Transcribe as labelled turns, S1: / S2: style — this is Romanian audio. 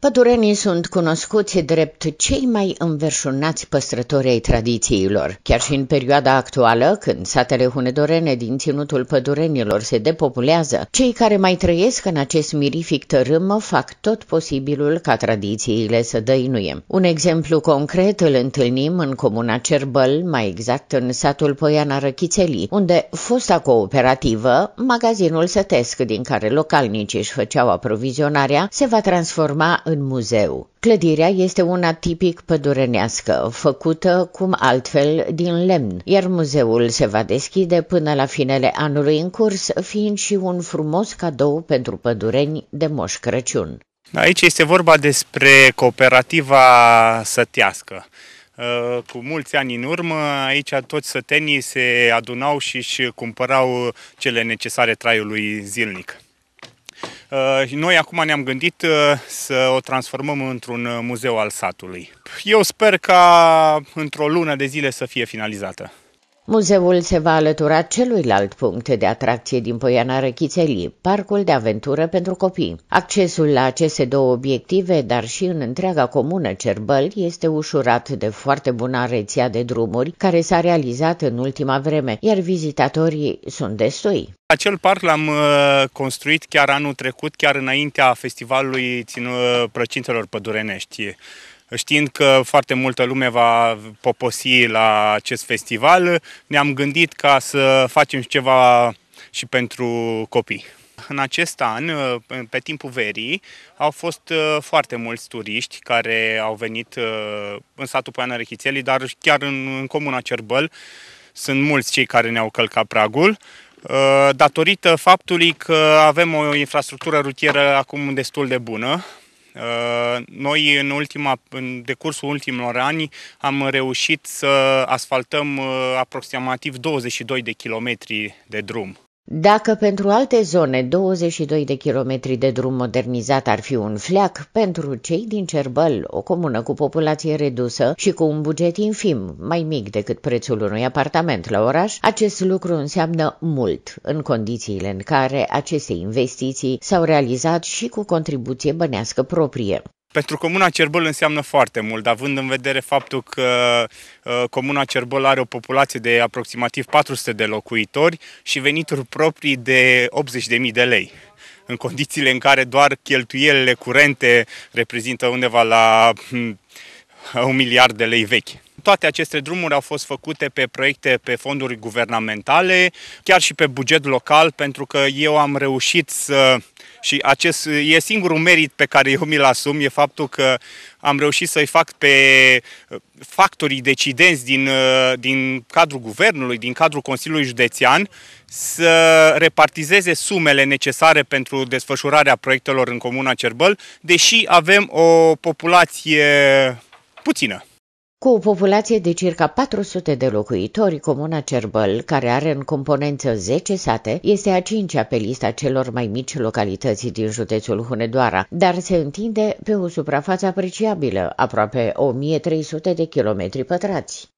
S1: Pădurenii sunt cunoscuți drept cei mai înverșunați păstrători ai tradițiilor. Chiar și în perioada actuală, când satele hunedorene din ținutul pădurenilor se depopulează, cei care mai trăiesc în acest mirific tărâm fac tot posibilul ca tradițiile să dăinuie. Un exemplu concret îl întâlnim în comuna Cerbăl, mai exact în satul Poiana Răchițelii, unde fosta cooperativă, magazinul sătesc din care localnicii își făceau aprovizionarea, se va transforma în muzeu. Clădirea este una tipic pădurenească, făcută cum altfel din lemn, iar muzeul se va deschide până la finele anului în curs, fiind și un frumos cadou pentru pădureni de Moș Crăciun.
S2: Aici este vorba despre cooperativa sătească. Uh, cu mulți ani în urmă, aici toți sătenii se adunau și își cumpărau cele necesare traiului zilnic. Uh, noi acum ne-am gândit uh, să o transformăm într-un uh, muzeu al satului. Eu sper ca într-o lună de zile să fie finalizată.
S1: Muzeul se va alătura celuilalt punct de atracție din Poiana Răchițelii, parcul de aventură pentru copii. Accesul la aceste două obiective, dar și în întreaga comună Cerbăl, este ușurat de foarte bună rețea de drumuri care s-a realizat în ultima vreme, iar vizitatorii sunt destui.
S2: Acel parc l-am uh, construit chiar anul trecut, chiar înaintea festivalului țin uh, Plăcintelor Pădurenești. Știind că foarte multă lume va poposi la acest festival, ne-am gândit ca să facem ceva și pentru copii. În acest an, pe timpul verii, au fost uh, foarte mulți turiști care au venit uh, în satul Poiana Rechițelii, dar chiar în, în comuna Cerbăl sunt mulți cei care ne-au călcat pragul uh, datorită faptului că avem o infrastructură rutieră acum destul de bună. Uh, noi în ultima, în decursul ultimilor ani am reușit să asfaltăm uh, aproximativ 22 de kilometri de drum.
S1: Dacă pentru alte zone 22 de kilometri de drum modernizat ar fi un fleac, pentru cei din Cerbăl, o comună cu populație redusă și cu un buget infim, mai mic decât prețul unui apartament la oraș, acest lucru înseamnă mult, în condițiile în care aceste investiții s-au realizat și cu contribuție bănească proprie.
S2: Pentru Comuna Cerbăl înseamnă foarte mult, având în vedere faptul că uh, Comuna Cerbăl are o populație de aproximativ 400 de locuitori și venituri proprii de 80.000 de lei. În condițiile în care doar cheltuielile curente reprezintă undeva la hmm, un miliard de lei vechi. Toate aceste drumuri au fost făcute pe proiecte pe fonduri guvernamentale, chiar și pe buget local, pentru că eu am reușit să și acest e singurul merit pe care eu mi-l asum, e faptul că am reușit să-i fac pe factorii decidenți din, din cadrul guvernului, din cadrul Consiliului Județean, să repartizeze sumele necesare pentru desfășurarea proiectelor în Comuna Cerbăl, deși avem o populație puțină.
S1: Cu o populație de circa 400 de locuitori, comuna Cerbăl, care are în componență 10 sate, este a cincea pe lista celor mai mici localități din județul Hunedoara, dar se întinde pe o suprafață apreciabilă, aproape 1300 de kilometri pătrați.